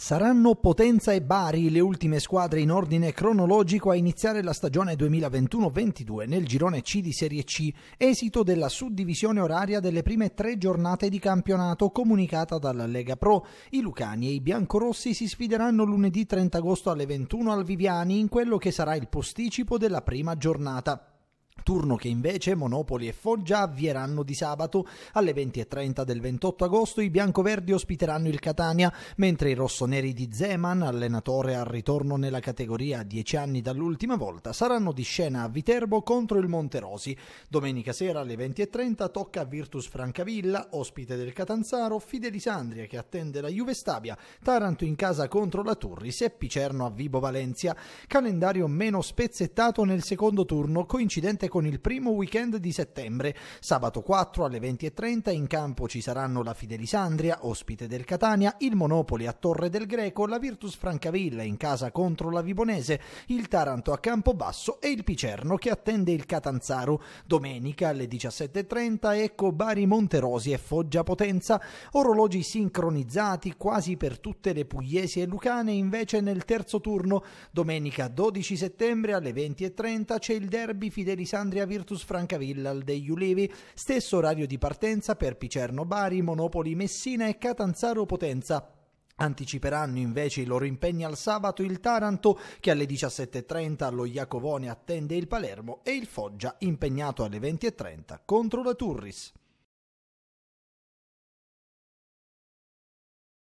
Saranno Potenza e Bari le ultime squadre in ordine cronologico a iniziare la stagione 2021-22 nel girone C di Serie C, esito della suddivisione oraria delle prime tre giornate di campionato comunicata dalla Lega Pro. I Lucani e i Biancorossi si sfideranno lunedì 30 agosto alle 21 al Viviani in quello che sarà il posticipo della prima giornata. Turno che invece Monopoli e Foggia avvieranno di sabato. Alle 20.30 del 28 agosto i biancoverdi ospiteranno il Catania, mentre i rossoneri di Zeman, allenatore al ritorno nella categoria a dieci anni dall'ultima volta, saranno di scena a Viterbo contro il Monterosi. Domenica sera alle 20.30 tocca a Virtus Francavilla, ospite del Catanzaro, Fidelisandria che attende la Juve Stabia, Taranto in casa contro la Turris e Picerno a Vibo Valencia. Calendario meno spezzettato nel secondo turno, coincidente parte con il primo weekend di settembre. Sabato 4 alle 20.30 in campo ci saranno la Fidelisandria, ospite del Catania, il Monopoli a Torre del Greco, la Virtus Francavilla in casa contro la Vibonese, il Taranto a Campobasso e il Picerno che attende il Catanzaro. Domenica alle 17.30 ecco Bari Monterosi e Foggia Potenza, orologi sincronizzati quasi per tutte le pugliesi e lucane invece nel terzo turno. Domenica 12 settembre alle 20.30 c'è il derby Fidelisandria Alessandria Virtus Francavilla al degli Ulivi, stesso orario di partenza per Picerno Bari, Monopoli Messina e Catanzaro Potenza. Anticiperanno invece i loro impegni al sabato il Taranto che alle 17.30 allo Iacovone attende il Palermo e il Foggia impegnato alle 20.30 contro la Turris.